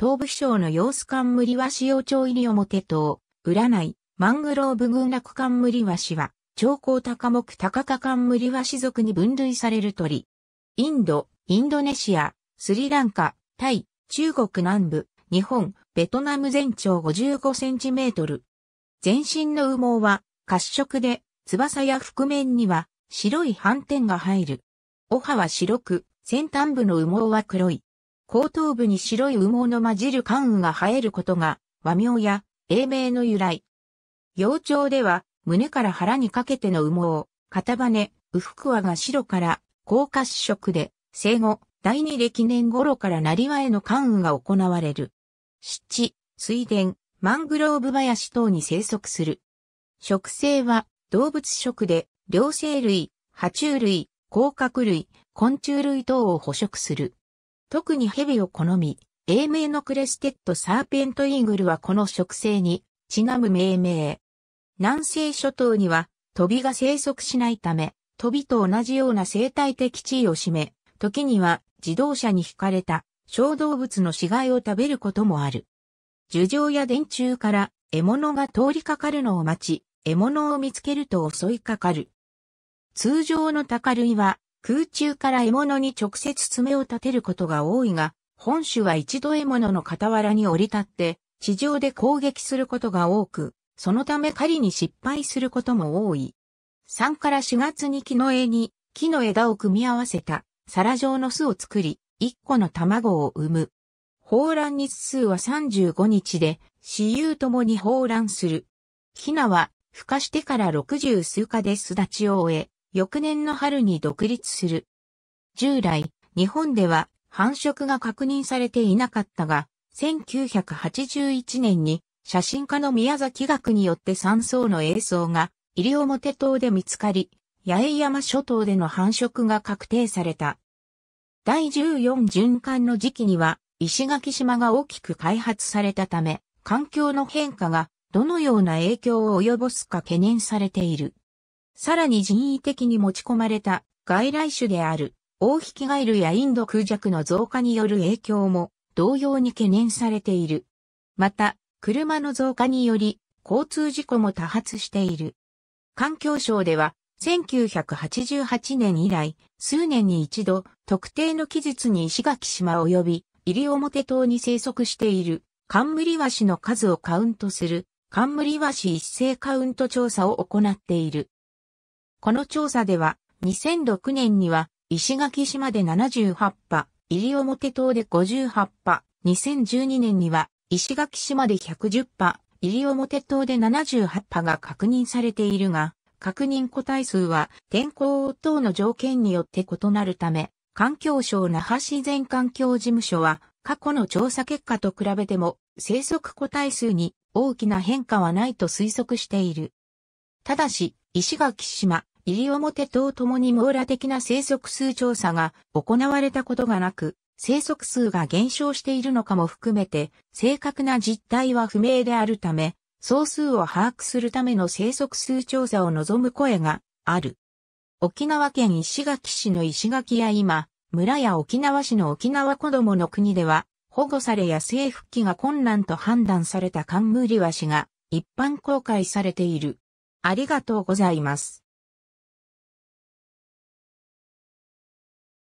東部省の様子冠は用。町入り表島、占い、マングローブ群落冠は市は、長高高木高か冠は氏族に分類される鳥。インド、インドネシア、スリランカ、タイ、中国南部、日本、ベトナム全長55センチメートル。全身の羽毛は褐色で、翼や覆面には白い斑点が入る。お歯は白く、先端部の羽毛は黒い。後頭部に白い羽毛の混じる関羽が生えることが和名や英名の由来。幼鳥では胸から腹にかけての羽毛、片羽、ウフクワが白から高褐色で生後第二歴年頃からなりわへの関羽が行われる。湿地、水田、マングローブ林等に生息する。食性は動物食で両生類、爬虫類、甲殻類、昆虫類等を捕食する。特に蛇を好み、英名のクレステッドサーペントイーグルはこの植生にちなむ命名。南西諸島には飛びが生息しないため、飛びと同じような生態的地位を占め、時には自動車に惹かれた小動物の死骸を食べることもある。樹上や電柱から獲物が通りかかるのを待ち、獲物を見つけると襲いかかる。通常の高類は空中から獲物に直接爪を立てることが多いが、本種は一度獲物の傍らに降り立って、地上で攻撃することが多く、そのため狩りに失敗することも多い。3から4月に木の枝に木の枝を組み合わせた皿状の巣を作り、1個の卵を産む。放卵日数は35日で、雌雄ともに放卵する。ヒナは孵化してから60数日で巣立ちを終え、翌年の春に独立する。従来、日本では繁殖が確認されていなかったが、1981年に写真家の宮崎学によって山荘の映像が西表島で見つかり、八重山諸島での繁殖が確定された。第14循環の時期には石垣島が大きく開発されたため、環境の変化がどのような影響を及ぼすか懸念されている。さらに人為的に持ち込まれた外来種である、オオヒキガエルやインド空弱の増加による影響も同様に懸念されている。また、車の増加により交通事故も多発している。環境省では、1988年以来、数年に一度、特定の期日に石垣島及び西表島に生息している、カンムリワシの数をカウントする、カンムリワシ一斉カウント調査を行っている。この調査では、2006年には、石垣島で78波、西表島で58波、2012年には、石垣島で110波、西表島で78波が確認されているが、確認個体数は天候等の条件によって異なるため、環境省那覇自然環境事務所は過去の調査結果と比べても生息個体数に大きな変化はないと推測している。ただし、石垣島、西表島ともに網羅的な生息数調査が行われたことがなく、生息数が減少しているのかも含めて、正確な実態は不明であるため、総数を把握するための生息数調査を望む声がある。沖縄県石垣市の石垣や今、村や沖縄市の沖縄子供の国では、保護され野生復帰が困難と判断されたカンムーリワシが一般公開されている。ありがとうございます。